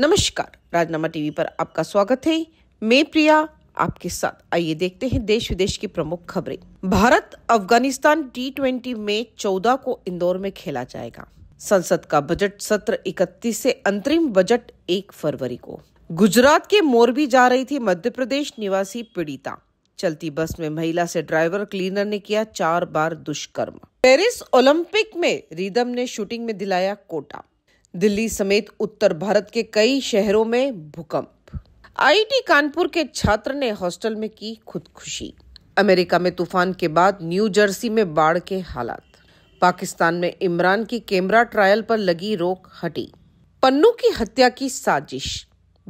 नमस्कार राजनामा टीवी पर आपका स्वागत है मैं प्रिया आपके साथ आइए देखते हैं देश विदेश की प्रमुख खबरें भारत अफगानिस्तान टी ट्वेंटी में चौदह को इंदौर में खेला जाएगा संसद का बजट सत्र 31 से अंतरिम बजट 1 फरवरी को गुजरात के मोरबी जा रही थी मध्य प्रदेश निवासी पीड़िता चलती बस में महिला से ड्राइवर क्लीनर ने किया चार बार दुष्कर्म पेरिस ओलंपिक में रिदम ने शूटिंग में दिलाया कोटा दिल्ली समेत उत्तर भारत के कई शहरों में भूकंप आईटी कानपुर के छात्र ने हॉस्टल में की खुदकुशी अमेरिका में तूफान के बाद न्यू जर्सी में बाढ़ के हालात पाकिस्तान में इमरान की कैमरा ट्रायल पर लगी रोक हटी पन्नू की हत्या की साजिश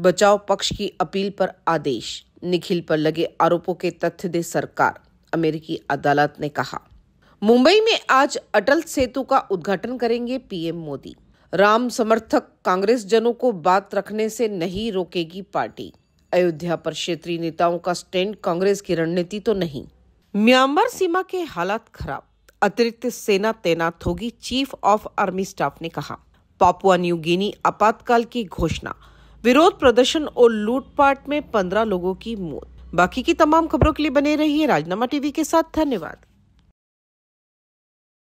बचाव पक्ष की अपील पर आदेश निखिल पर लगे आरोपों के तथ्य दे सरकार अमेरिकी अदालत ने कहा मुंबई में आज अटल सेतु का उद्घाटन करेंगे पीएम मोदी राम समर्थक कांग्रेस जनों को बात रखने से नहीं रोकेगी पार्टी अयोध्या पर क्षेत्रीय नेताओं का स्टैंड कांग्रेस की रणनीति तो नहीं म्यांमार सीमा के हालात खराब अतिरिक्त सेना तैनात होगी चीफ ऑफ आर्मी स्टाफ ने कहा पापुआ न्यू गिनी आपातकाल की घोषणा विरोध प्रदर्शन और लूटपाट में पंद्रह लोगों की मौत बाकी की तमाम खबरों के लिए बने रहिए राजनामा टीवी के साथ धन्यवाद